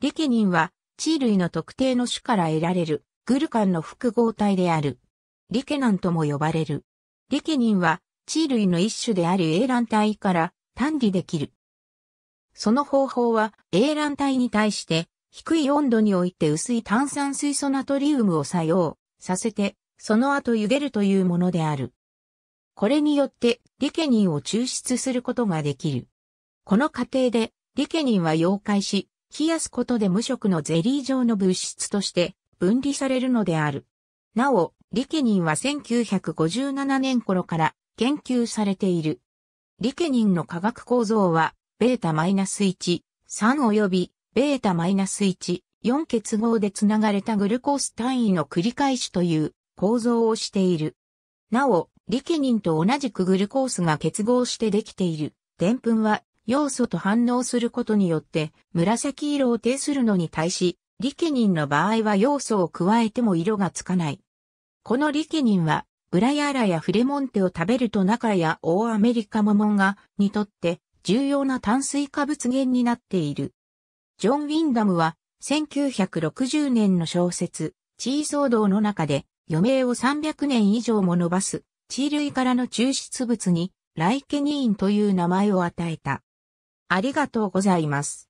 リケニンは、地類の特定の種から得られる、グルカンの複合体である。リケナンとも呼ばれる。リケニンは、地類の一種であるエーラン体から単理できる。その方法は、エーラン体に対して、低い温度において薄い炭酸水素ナトリウムを作用させて、その後茹でるというものである。これによって、リケニンを抽出することができる。この過程で、リケニンは溶解し、冷やすことで無色のゼリー状の物質として分離されるのである。なお、リケニンは1957年頃から研究されている。リケニンの化学構造は、ベータ -1、3及びベータ -1、4結合でつながれたグルコース単位の繰り返しという構造をしている。なお、リケニンと同じくグルコースが結合してできている。でんは要素と反応することによって紫色を呈するのに対し、リケニンの場合は要素を加えても色がつかない。このリケニンは、ブラヤーラやフレモンテを食べると中や大アメリカモモンガにとって重要な炭水化物源になっている。ジョン・ウィンダムは1960年の小説、ーソ騒動の中で余命を300年以上も伸ばすチー類からの抽出物にライケニーンという名前を与えた。ありがとうございます。